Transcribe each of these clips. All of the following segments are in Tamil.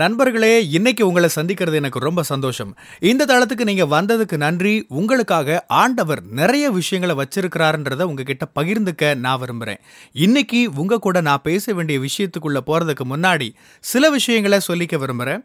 நண்பர்களே இன்னைக்கு உங்களை சந்திக்கிறது எனக்கு ரொம்ப சந்தோஷம் இந்த தளத்துக்கு நீங்க வந்ததுக்கு நன்றி உங்களுக்காக ஆண்டவர் நிறைய விஷயங்களை வச்சிருக்கிறாருன்றத உங்ககிட்ட பகிர்ந்துக்க நான் விரும்புகிறேன் இன்னைக்கு உங்க கூட நான் பேச வேண்டிய விஷயத்துக்குள்ள போறதுக்கு முன்னாடி சில விஷயங்களை சொல்லிக்க விரும்புகிறேன்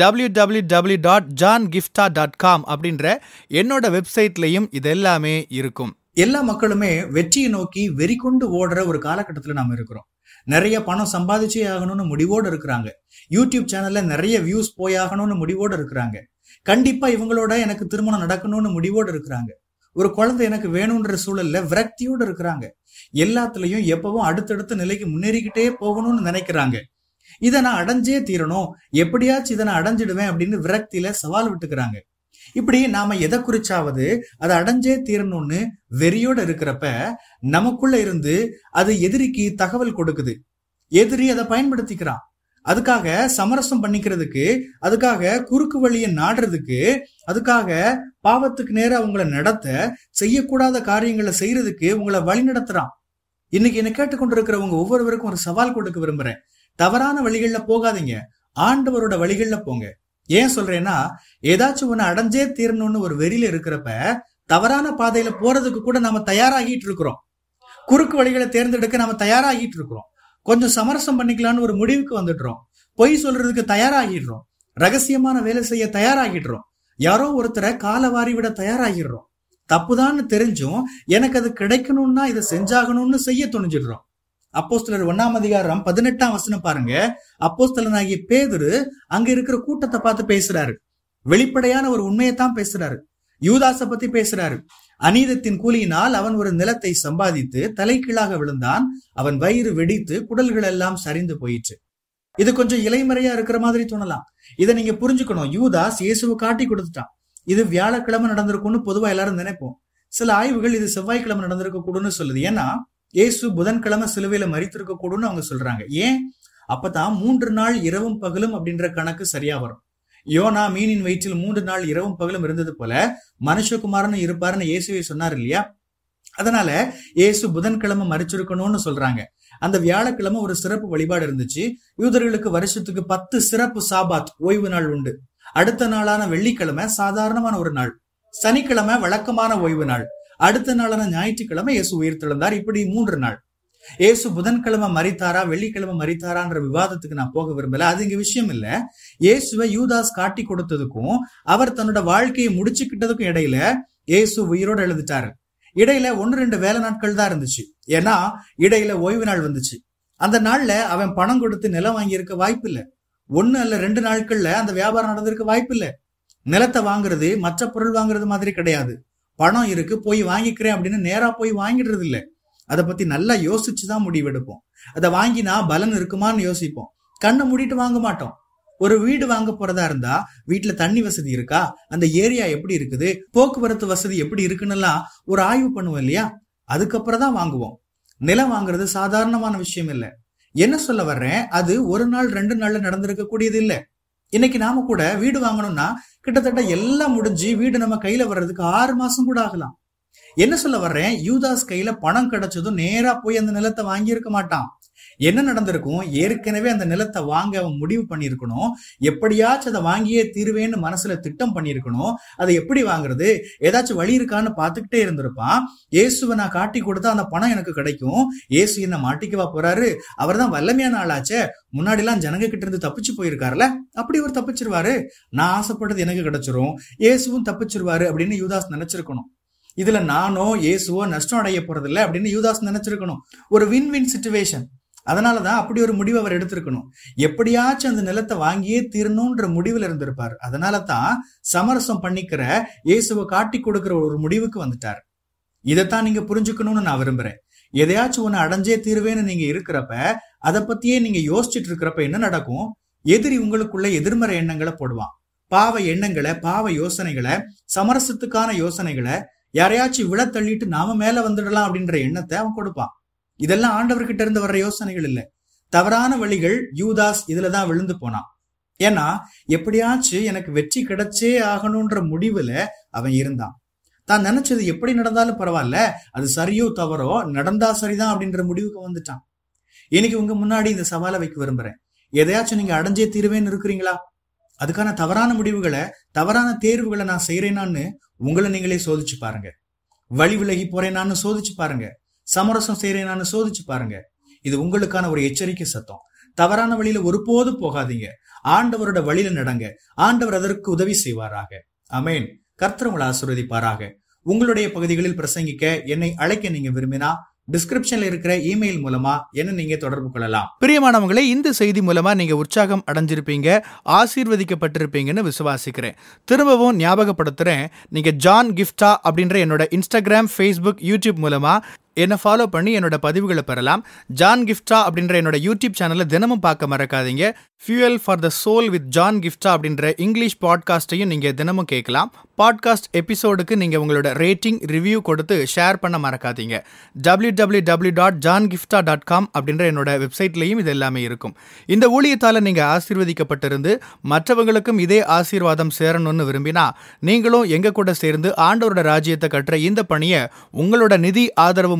W W W dot John Gifta dot com அப்படின்ற என்னோட வெப்சைட்லையும் இது எல்லாமே இருக்கும் எல்லா மக்களுமே வெற்றியை நோக்கி வெறிக்கொண்டு ஓடுற ஒரு காலகட்டத்தில் நாம் இருக்கிறோம் நிறைய பணம் சம்பாதிச்சே ஆகணும்னு முடிவோடு இருக்கிறாங்க யூடியூப் சேனல்ல நிறைய வியூஸ் போயாகணும்னு முடிவோடு இருக்கிறாங்க கண்டிப்பா இவங்களோட எனக்கு திருமணம் நடக்கணும்னு முடிவோடு இருக்கிறாங்க ஒரு குழந்தை எனக்கு வேணும்ன்ற சூழல்ல விரக்தியோடு இருக்கிறாங்க எல்லாத்துலயும் எப்பவும் அடுத்தடுத்த நிலைக்கு முன்னேறிக்கிட்டே போகணும்னு நினைக்கிறாங்க இதை நான் அடைஞ்சே தீரணும் எப்படியாச்சும் இதை நான் அடைஞ்சிடுவேன் அப்படின்னு விரக்தியில சவால் விட்டுக்கிறாங்க இப்படி நாம எதை குறிச்சாவது அதை அடைஞ்சே தீரணும்னு வெறியோட இருக்கிறப்ப நமக்குள்ள இருந்து அது எதிரிக்கு தகவல் கொடுக்குது எதிரி அதை பயன்படுத்திக்கிறான் அதுக்காக சமரசம் பண்ணிக்கிறதுக்கு அதுக்காக குறுக்கு வழியை நாடுறதுக்கு அதுக்காக பாவத்துக்கு நேரம் அவங்கள நடத்த செய்யக்கூடாத காரியங்களை செய்யறதுக்கு உங்களை வழி நடத்துறான் இன்னைக்கு என்னை கேட்டுக்கொண்டிருக்கிறவங்க ஒவ்வொருவருக்கும் ஒரு சவால் கொடுக்க விரும்புறேன் தவறான வழிகளில் போகாதீங்க ஆண்டவரோட வழிகளில் போங்க ஏன் சொல்றேன்னா ஏதாச்சும் ஒன்னு அடைஞ்சே தீரணும்னு ஒரு வெறியில இருக்கிறப்ப தவறான பாதையில போறதுக்கு கூட நாம தயாராகிட்டு இருக்கிறோம் குறுக்கு வழிகளை தேர்ந்தெடுக்க நாம தயாராகிட்டு இருக்கிறோம் கொஞ்சம் சமரசம் பண்ணிக்கலாம்னு ஒரு முடிவுக்கு வந்துடுறோம் பொய் சொல்றதுக்கு தயாராகிடுறோம் ரகசியமான வேலை செய்ய தயாராகிடுறோம் யாரோ ஒருத்தரை கால வாரி விட தயாராகிடுறோம் தப்புதான்னு தெரிஞ்சும் எனக்கு அது கிடைக்கணும்னா இதை செஞ்சாகணும்னு செய்ய துணிஞ்சிடுறோம் அப்போஸ்தலர் ஒன்னாம் அதிகாரம் பதினெட்டாம் வசனம் பாருங்க அப்போஸ்தலனாகிய பேதுரு அங்க இருக்கிற கூட்டத்தை பார்த்து பேசுறாரு வெளிப்படையான ஒரு உண்மையைத்தான் பேசுறாரு யூதாச பத்தி பேசுறாரு அநீதத்தின் கூலியினால் அவன் ஒரு நிலத்தை சம்பாதித்து கீழாக விழுந்தான் அவன் வயிறு வெடித்து குடல்கள் எல்லாம் சரிந்து போயிற்று இது கொஞ்சம் இலைமறையா இருக்கிற மாதிரி தோணலாம் இதை நீங்க புரிஞ்சுக்கணும் யூதாஸ் இயேசுவை காட்டி கொடுத்துட்டான் இது வியாழக்கிழமை நடந்திருக்கும்னு பொதுவா எல்லாரும் நினைப்போம் சில ஆய்வுகள் இது செவ்வாய்க்கிழமை நடந்திருக்க கூடும்னு சொல்லுது ஏன்னா இயேசு புதன்கிழமை சிலுவையில மறித்திருக்க கூடும்னு அவங்க சொல்றாங்க ஏன் அப்பதான் மூன்று நாள் இரவும் பகலும் அப்படின்ற கணக்கு சரியா வரும் யோனா மீனின் வயிற்றில் மூன்று நாள் இரவும் பகலும் இருந்தது போல மனுஷகுமாரன் இருப்பாருன்னு இயேசுவை சொன்னார் இல்லையா அதனால இயேசு புதன்கிழமை மறிச்சிருக்கணும்னு சொல்றாங்க அந்த வியாழக்கிழமை ஒரு சிறப்பு வழிபாடு இருந்துச்சு யூதர்களுக்கு வருஷத்துக்கு பத்து சிறப்பு சாபாத் ஓய்வு நாள் உண்டு அடுத்த நாளான வெள்ளிக்கிழமை சாதாரணமான ஒரு நாள் சனிக்கிழமை வழக்கமான ஓய்வு நாள் அடுத்த நாளான ஞாயிற்றுக்கிழமை இயேசு உயிர் திழந்தார் இப்படி மூன்று நாள் இயேசு புதன்கிழமை மறித்தாரா வெள்ளிக்கிழமை மறித்தாரான்ற விவாதத்துக்கு நான் போக விரும்பல அது இங்க விஷயம் இல்ல இயேசுவை யூதாஸ் காட்டி கொடுத்ததுக்கும் அவர் தன்னோட வாழ்க்கையை முடிச்சுக்கிட்டதுக்கும் இடையில இயேசு உயிரோடு எழுதிட்டாரு இடையில ஒன்னு ரெண்டு வேலை நாட்கள் தான் இருந்துச்சு ஏன்னா இடையில ஓய்வு நாள் வந்துச்சு அந்த நாள்ல அவன் பணம் கொடுத்து நிலம் வாங்கியிருக்க வாய்ப்பு இல்லை ஒன்னு அல்ல ரெண்டு நாட்கள்ல அந்த வியாபாரம் நடந்திருக்க வாய்ப்பு இல்லை நிலத்தை வாங்குறது மற்ற பொருள் வாங்குறது மாதிரி கிடையாது பணம் இருக்கு போய் வாங்கிக்கிறேன் அப்படின்னு நேரா போய் வாங்கிடுறது இல்லை அதை பத்தி நல்லா யோசிச்சு தான் முடிவெடுப்போம் அதை வாங்கினா பலன் இருக்குமான்னு யோசிப்போம் கண்ணை மூடிட்டு வாங்க மாட்டோம் ஒரு வீடு வாங்க போறதா இருந்தா வீட்டுல தண்ணி வசதி இருக்கா அந்த ஏரியா எப்படி இருக்குது போக்குவரத்து வசதி எப்படி இருக்குன்னு எல்லாம் ஒரு ஆய்வு பண்ணுவோம் இல்லையா அதுக்கப்புறம் தான் வாங்குவோம் நிலம் வாங்குறது சாதாரணமான விஷயம் இல்லை என்ன சொல்ல வர்றேன் அது ஒரு நாள் ரெண்டு நாள்ல நடந்திருக்க கூடியது இல்லை இன்னைக்கு நாம கூட வீடு வாங்கணும்னா கிட்டத்தட்ட எல்லாம் முடிஞ்சு வீடு நம்ம கையில வர்றதுக்கு ஆறு மாசம் கூட ஆகலாம் என்ன சொல்ல வர்றேன் யூதாஸ் கையில பணம் கிடைச்சதும் நேரா போய் அந்த நிலத்தை வாங்கி இருக்க மாட்டான் என்ன நடந்திருக்கும் ஏற்கனவே அந்த நிலத்தை வாங்க அவன் முடிவு பண்ணியிருக்கணும் எப்படியாச்சும் அதை வாங்கியே தீர்வேன்னு மனசுல திட்டம் பண்ணியிருக்கணும் அதை எப்படி வாங்குறது ஏதாச்சும் வழி இருக்கான்னு பார்த்துக்கிட்டே இருந்திருப்பான் இயேசுவை நான் காட்டி கொடுத்தா அந்த பணம் எனக்கு கிடைக்கும் இயேசு என்ன மாட்டிக்கவா போறாரு அவர் தான் வல்லமையான ஆளாச்சே முன்னாடி எல்லாம் ஜனங்க கிட்ட இருந்து தப்பிச்சு போயிருக்காருல அப்படி அவர் தப்பிச்சிருவாரு நான் ஆசைப்பட்டது எனக்கு கிடைச்சிரும் இயேசுவும் தப்பிச்சிருவாரு அப்படின்னு யூதாஸ் நினைச்சிருக்கணும் இதுல நானோ இயேசுவோ நஷ்டம் அடைய போறது இல்லை அப்படின்னு யூதாஸ் நினைச்சிருக்கணும் ஒரு வின் வின் சுச்சுவேஷன் அதனால தான் அப்படி ஒரு முடிவு அவர் எடுத்திருக்கணும் எப்படியாச்சும் அந்த நிலத்தை வாங்கியே தீரணுன்ற முடிவில் இருந்திருப்பார் அதனால தான் சமரசம் பண்ணிக்கிற இயேசுவை காட்டி கொடுக்கிற ஒரு முடிவுக்கு வந்துட்டார் இதைத்தான் நீங்க புரிஞ்சுக்கணும்னு நான் விரும்புறேன் எதையாச்சும் ஒன்று அடைஞ்சே தீர்வேன்னு நீங்க இருக்கிறப்ப அதை பத்தியே நீங்க யோசிச்சுட்டு இருக்கிறப்ப என்ன நடக்கும் எதிரி உங்களுக்குள்ள எதிர்மறை எண்ணங்களை போடுவான் பாவ எண்ணங்களை பாவ யோசனைகளை சமரசத்துக்கான யோசனைகளை யாரையாச்சும் விழ தள்ளிட்டு நாம மேல வந்துடலாம் அப்படின்ற எண்ணத்தை அவன் கொடுப்பான் இதெல்லாம் ஆண்டவர்கிட்ட இருந்து வர்ற யோசனைகள் இல்லை தவறான வழிகள் யூதாஸ் இதுல தான் விழுந்து போனான் ஏன்னா எப்படியாச்சும் எனக்கு வெற்றி கிடைச்சே ஆகணும்ன்ற முடிவுல அவன் இருந்தான் தான் நினைச்சது எப்படி நடந்தாலும் பரவாயில்ல அது சரியோ தவறோ நடந்தா சரிதான் அப்படின்ற முடிவுக்கு வந்துட்டான் இன்னைக்கு உங்க முன்னாடி இந்த சவாலை வைக்க விரும்புறேன் எதையாச்சும் நீங்க அடைஞ்சே தீருவேன்னு இருக்கிறீங்களா அதுக்கான தவறான முடிவுகளை தவறான தேர்வுகளை நான் செய்யறேனான்னு உங்களை நீங்களே சோதிச்சு பாருங்க வழி விலகி போறேனான்னு சோதிச்சு பாருங்க சமரசம் செய்யறேனான்னு சோதிச்சு பாருங்க இது உங்களுக்கான ஒரு எச்சரிக்கை சத்தம் தவறான வழியில ஒருபோதும் போகாதீங்க ஆண்டவரோட வழியில நடங்க ஆண்டவர் அதற்கு உதவி செய்வாராக அமேன் கர்த்தர் உங்களை ஆசிர்வதிப்பாராக உங்களுடைய பகுதிகளில் பிரசங்கிக்க என்னை அழைக்க நீங்க விரும்பினா டிஸ்கிரிப்ஷன்ல இருக்கிற இமெயில் மூலமா என்ன நீங்க தொடர்பு கொள்ளலாம் பிரியமானவங்களே இந்த செய்தி மூலமா நீங்க உற்சாகம் அடைஞ்சிருப்பீங்க ஆசீர்வதிக்கப்பட்டிருப்பீங்கன்னு விசுவாசிக்கிறேன் திரும்பவும் ஞாபகப்படுத்துறேன் நீங்க ஜான் கிஃப்டா அப்படின்ற என்னோட இன்ஸ்டாகிராம் ஃபேஸ்புக் யூடியூப் மூலமா என்னை ஃபாலோ பண்ணி என்னோட பதிவுகளை பெறலாம் ஜான் கிஃப்டா அப்படின்ற என்னோட யூடியூப் சேனலில் தினமும் பார்க்க மறக்காதீங்க fuel for the soul with John Gifta அப்படின்ற இங்கிலீஷ் பாட்காஸ்ட்டையும் நீங்கள் தினமும் கேட்கலாம் பாட்காஸ்ட் எபிசோடுக்கு நீங்கள் உங்களோட ரேட்டிங் ரிவ்யூ கொடுத்து ஷேர் பண்ண மறக்காதீங்க W W W dot John Gifta dot com அப்படின்ற என்னோட வெப்சைட்லேயும் இது எல்லாமே இருக்கும் இந்த ஊழியத்தால் நீங்கள் ஆசீர்வதிக்கப்பட்டிருந்து மற்றவங்களுக்கும் இதே ஆசீர்வாதம் சேரணும்னு விரும்பினா நீங்களும் எங்கள் கூட சேர்ந்து ஆண்டோரோட ராஜ்யத்தை கட்டுற இந்த பணியை உங்களோட நிதி ஆதரவு